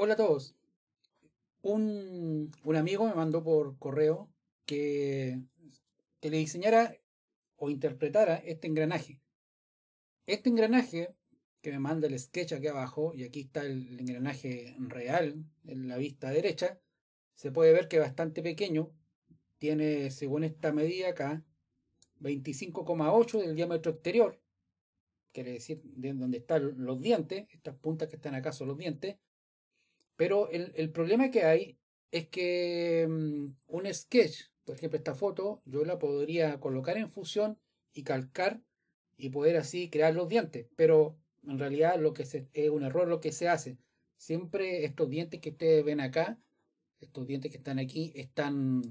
Hola a todos. Un, amigo me mandó por correo que, que le diseñara o interpretara este engranaje. Este engranaje que me manda el sketch aquí abajo, y aquí está el engranaje real en la vista derecha, se puede ver que es bastante pequeño. Tiene, según esta medida acá, 25,8 del diámetro exterior, quiere decir de donde están los dientes, estas puntas que están acá son los dientes, pero el, problema que hay es que mm, un sketch, por ejemplo esta foto, yo la podría colocar en fusión y calcar y poder así crear los dientes. Pero en realidad lo que es un error lo que se hace. Siempre estos dientes que ustedes ven acá, estos dientes que están aquí, están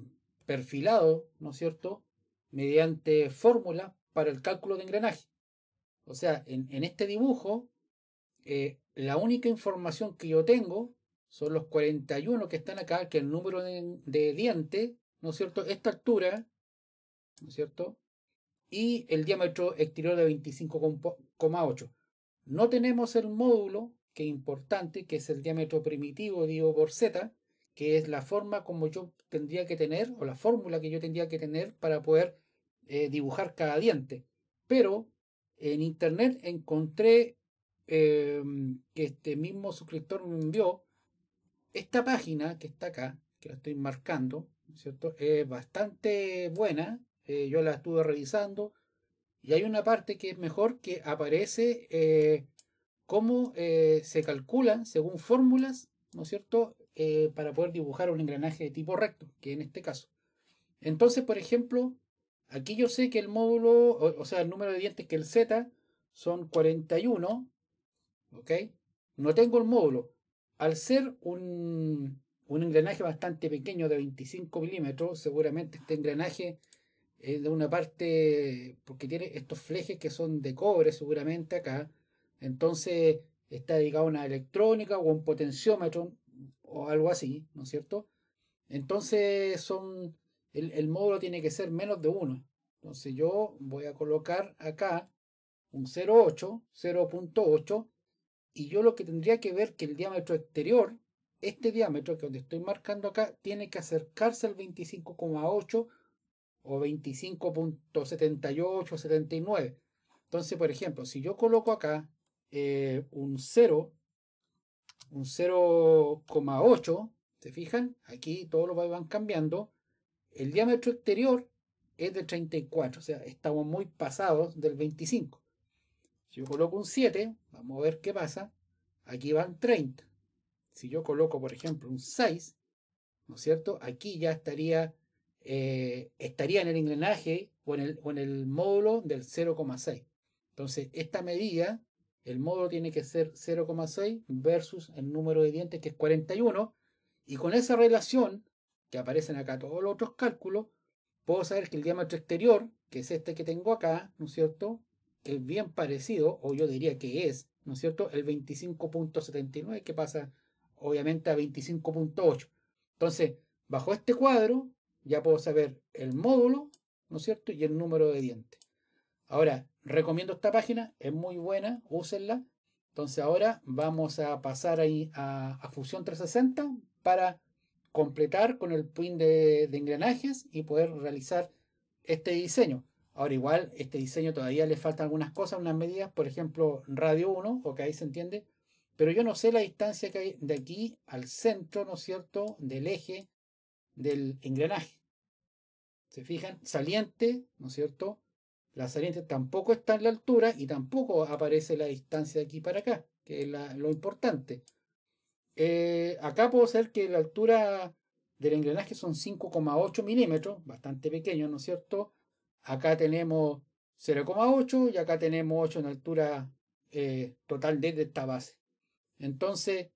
perfilados, ¿no es cierto?, mediante fórmula para el cálculo de engranaje. O sea, en, este dibujo, eh, la única información que yo tengo son los 41 que están acá, que el número de, diente, ¿no es cierto? Esta altura, ¿no es cierto? Y el diámetro exterior de 25,8. No tenemos el módulo, que es importante, que es el diámetro primitivo, digo, por Z, que es la forma como yo tendría que tener, o la fórmula que yo tendría que tener para poder eh, dibujar cada diente. Pero en internet encontré em, que este mismo suscriptor me envió esta página que está acá, que la estoy marcando, ¿cierto? Es bastante buena. Eh, yo la estuve revisando. Y hay una parte que es mejor que aparece eh, cómo eh, se calcula según fórmulas, ¿no es cierto?, para poder dibujar un engranaje de tipo recto, que en este caso. Entonces, por ejemplo, aquí yo sé que el módulo, o, o sea, el número de dientes que el Z son 41, ¿ok? No tengo el módulo, al ser un, un engranaje bastante pequeño de 25 milímetros, seguramente este engranaje es de una parte, porque tiene estos flejes que son de cobre seguramente acá, entonces está dedicado a una electrónica o un potenciómetro o algo así, ¿no es cierto? Entonces son, el, módulo tiene que ser menos de uno. Entonces yo voy a colocar acá un 0.8, 0.8 y yo lo que tendría que ver que el diámetro exterior, este diámetro que donde estoy marcando acá, tiene que acercarse al 25,8 o 25.78 79. Entonces, por ejemplo, si yo coloco acá eh, un 0, un 0,8, ¿se fijan? Aquí todos los van cambiando. El diámetro exterior es de 34, o sea, estamos muy pasados del 25. Si yo coloco un 7, vamos a ver qué pasa. Aquí van 30. Si yo coloco, por ejemplo, un 6, ¿no es cierto? Aquí ya estaría, eh, estaría en el engranaje o el, o en el módulo del 0,6. Entonces, esta medida, el módulo tiene que ser 0,6 versus el número de dientes que es 41. Y con esa relación, que aparecen acá todos los otros cálculos, puedo saber que el diámetro exterior, que es este que tengo acá, ¿no es cierto? es bien parecido, o yo diría que es, ¿no es cierto?, el 25.79 que pasa obviamente a 25.8. Entonces, bajo este cuadro ya puedo saber el módulo, ¿no es cierto?, y el número de dientes. Ahora, recomiendo esta página, es muy buena, úsenla. Entonces ahora vamos a pasar ahí a, a Fusión 360 para completar con el pin de engranajes y poder realizar este diseño. Ahora igual, este diseño todavía le faltan algunas cosas, unas medidas, por ejemplo, radio 1, ok, ahí se entiende, pero yo no sé la distancia que hay de aquí al centro, ¿no es cierto?, del eje del engranaje. ¿Se fijan? Saliente, ¿no es cierto? La saliente tampoco está en la altura y tampoco aparece la distancia de aquí para acá, que es lo importante. Eh, acá puedo ser que la altura del engranaje son 5,8 milímetros, bastante pequeño, ¿no es cierto? Acá tenemos 0,8 y acá tenemos 8 en altura eh, total desde esta base. Entonces,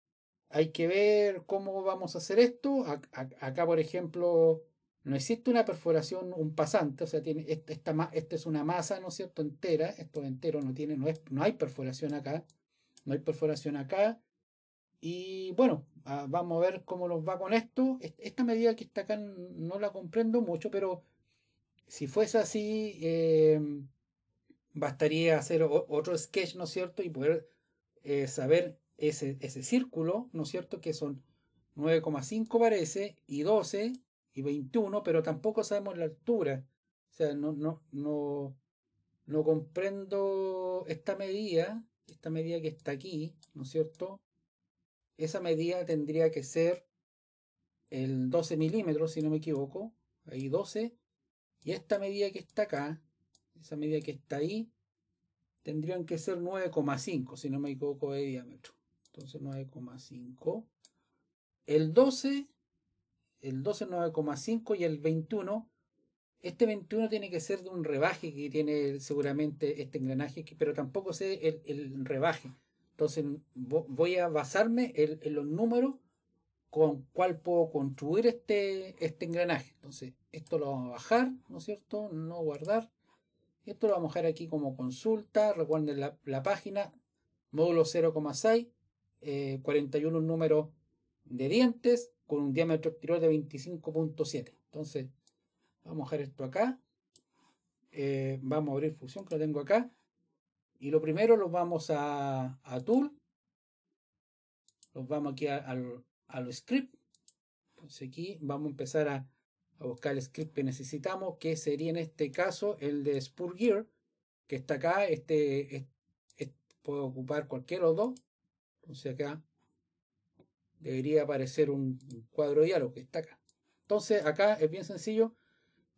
hay que ver cómo vamos a hacer esto. acá, por ejemplo, no existe una perforación, un pasante, o sea, tiene, esta, esta, es una masa, ¿no es cierto?, entera, esto entero no tiene, no, no hay perforación acá, no hay perforación acá. Y bueno, ah, vamos a ver cómo nos va con esto. Esta medida que está acá no la comprendo mucho, pero si fuese así, em, bastaría hacer otro sketch, ¿no es cierto? Y poder eh, saber ese, ese círculo, ¿no es cierto? Que son 9,5 parece, y 12, y 21, pero tampoco sabemos la altura. O sea, no, no, no, no comprendo esta medida, esta medida que está aquí, ¿no es cierto? Esa medida tendría que ser el 12 milímetros, si no me equivoco, ahí 12, y esta medida que está acá, esa medida que está ahí, tendrían que ser 9,5, si no me equivoco, de diámetro. Entonces 9,5. El 12, el 12 9,5 y el 21. Este 21 tiene que ser de un rebaje que tiene seguramente este engranaje, pero tampoco sé el, rebaje. Entonces voy a basarme en, en los números con cuál puedo construir este, este engranaje. Entonces esto lo vamos a bajar, ¿no es cierto? No guardar. Esto lo vamos a dejar aquí como consulta. Recuerden la, página, módulo 0,6, 41 eh, un número de dientes con un diámetro exterior de 25.7. Entonces, vamos a dejar esto acá. Eh, vamos a abrir función que lo tengo acá. Y lo primero lo vamos a, a Tool. Los vamos aquí a, script. Entonces aquí vamos a empezar a, a buscar el script que necesitamos, que sería en este caso el de Spur Gear, que está acá, este, puedo ocupar cualquiera de los dos, entonces acá debería aparecer un cuadro de diálogo que está acá. Entonces acá es bien sencillo,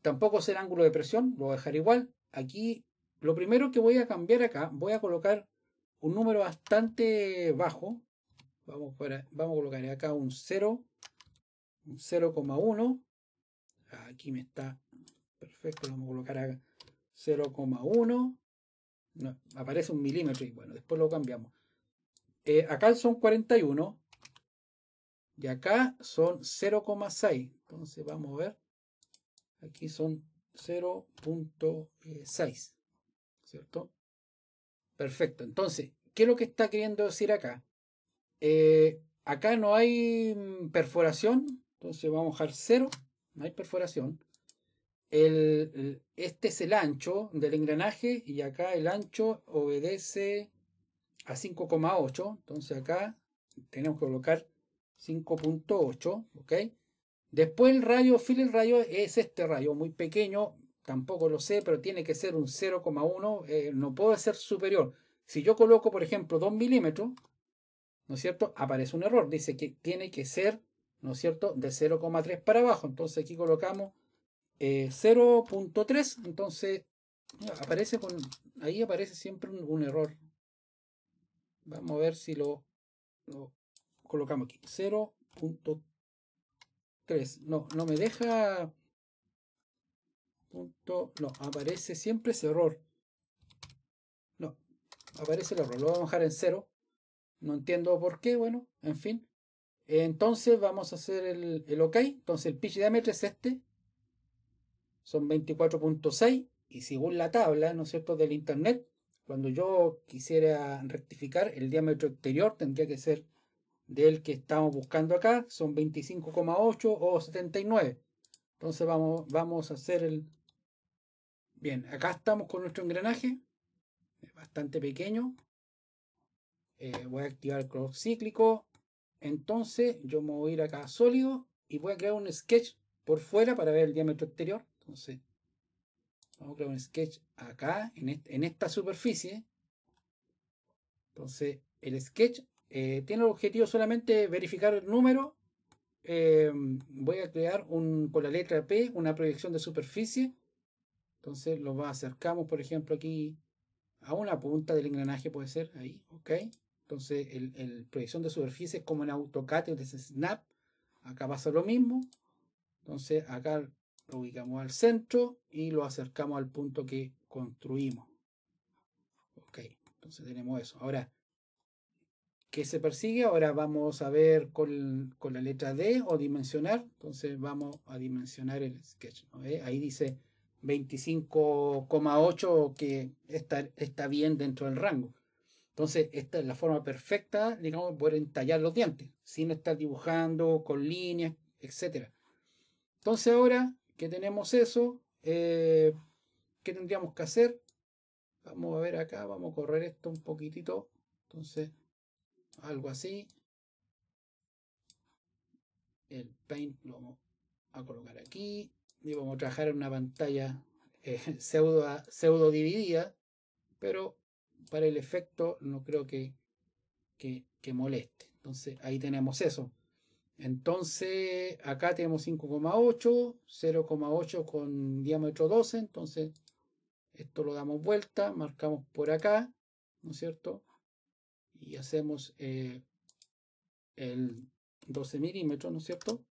tampoco es el ángulo de presión, lo voy a dejar igual. Aquí lo primero que voy a cambiar acá, voy a colocar un número bastante bajo. Vamos, vamos a colocar acá un 0, un 0,1 Aquí me está. Perfecto, lo vamos a colocar a 0,1. aparece un milímetro y bueno, después lo cambiamos. Eh, acá son 41 y acá son 0,6. Entonces vamos a ver. Aquí son 0.6. ¿Cierto? Perfecto. Entonces, ¿qué es lo que está queriendo decir acá? Eh, acá no hay mm, perforación. Entonces vamos a dejar 0 no hay perforación. El, este es el ancho del engranaje y acá el ancho obedece a 5,8. Entonces acá tenemos que colocar 5.8, ¿ok? Después el rayo, fil el rayo es este rayo, muy pequeño, tampoco lo sé, pero tiene que ser un 0,1, eh, no puede ser superior. Si yo coloco, por ejemplo, 2 milímetros, ¿no es cierto? Aparece un error, dice que tiene que ser ¿no es cierto? De 0,3 para abajo. Entonces aquí colocamos 0.3, eh, entonces aparece con, ahí aparece siempre un, error. Vamos a ver si lo, colocamos aquí. 0.3. No, no me deja punto, no, aparece siempre ese error. No, aparece el error. Lo vamos a bajar en 0. No entiendo por qué, bueno, en fin. Entonces vamos a hacer el, OK. Entonces el pitch diámetro es este. Son 24.6. Y según la tabla, ¿no es cierto?, del internet, cuando yo quisiera rectificar, el diámetro exterior tendría que ser del que estamos buscando acá. Son 25,8 o 79. Entonces vamos, vamos a hacer el... Bien, acá estamos con nuestro engranaje. Bastante pequeño. Eh, voy a activar el cross cíclico entonces yo me voy a ir acá a sólido y voy a crear un sketch por fuera para ver el diámetro exterior. Entonces, vamos a crear un sketch acá, en, esta superficie. Entonces, el sketch eh, tiene el objetivo solamente verificar el número. Em, voy a crear un, con la letra P una proyección de superficie. Entonces, lo acercamos, por ejemplo, aquí a una punta del engranaje, puede ser, ahí, ok. Entonces, el, el proyección de superficie es como en AutoCAD, es Snap. Acá pasa lo mismo. Entonces, acá lo ubicamos al centro y lo acercamos al punto que construimos. Ok, entonces tenemos eso. Ahora, ¿qué se persigue? Ahora vamos a ver con, la letra D o dimensionar. Entonces, vamos a dimensionar el sketch. Ahí dice 25,8 que está, está bien dentro del rango. Entonces, esta es la forma perfecta, digamos, de poder entallar los dientes, sin estar dibujando con líneas, etc. Entonces, ahora que tenemos eso, eh, ¿qué tendríamos que hacer? Vamos a ver acá, vamos a correr esto un poquitito. Entonces, algo así. El paint lo vamos a colocar aquí. Y vamos a trabajar en una pantalla eh, pseudo, pseudo dividida. Pero para el efecto no creo que, que, moleste. Entonces ahí tenemos eso. Entonces acá tenemos 5,8, 0,8 con diámetro 12. Entonces esto lo damos vuelta, marcamos por acá, ¿no es cierto? Y hacemos eh, el 12 milímetros, ¿no es cierto?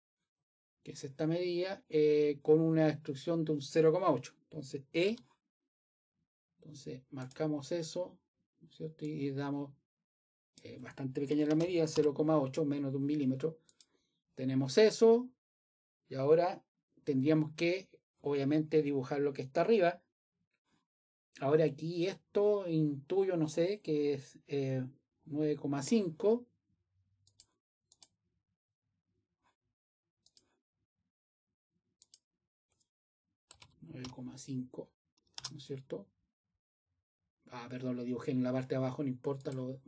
Que es esta medida, eh, con una destrucción de un 0,8. Entonces E, entonces marcamos eso, y damos eh, bastante pequeña la medida, 0,8 menos de un milímetro. Tenemos eso y ahora tendríamos que, obviamente, dibujar lo que está arriba. Ahora aquí esto intuyo, no sé, que es eh, 9,5. ¿no es cierto? Ah, perdón, lo dibujé en la parte de abajo, no importa, lo,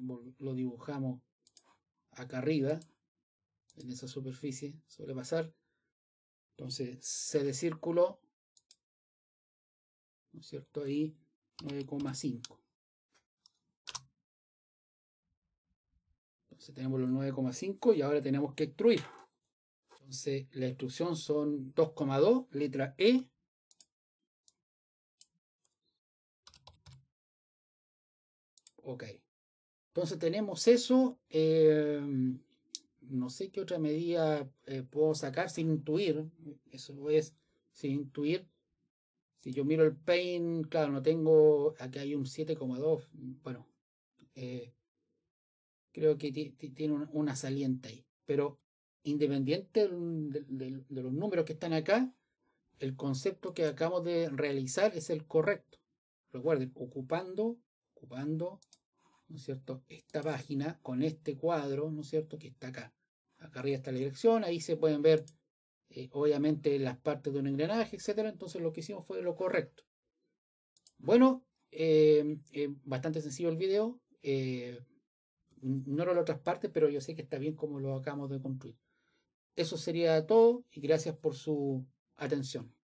dibujamos acá arriba, en esa superficie, suele pasar. Entonces, se círculo, ¿no es cierto? Ahí 9,5. Entonces tenemos los 9,5 y ahora tenemos que extruir. Entonces, la extrusión son 2,2, letra E, Ok. Entonces tenemos eso. Em, no sé qué otra medida eh, puedo sacar sin intuir. Eso es, sin intuir. Si yo miro el pain, claro, no tengo. Aquí hay un 7,2. Bueno, eh, creo que tiene una saliente ahí. Pero independiente de, de los números que están acá, el concepto que acabamos de realizar es el correcto. Recuerden, ocupando, ocupando ¿no es cierto?, esta página con este cuadro, ¿no es cierto?, que está acá. Acá arriba está la dirección, ahí se pueden ver, eh, obviamente, las partes de un engranaje, etcétera. Entonces, lo que hicimos fue lo correcto. Bueno, eh, eh, bastante sencillo el video. No lo otras partes, pero yo sé que está bien como lo acabamos de construir. Eso sería todo y gracias por su atención.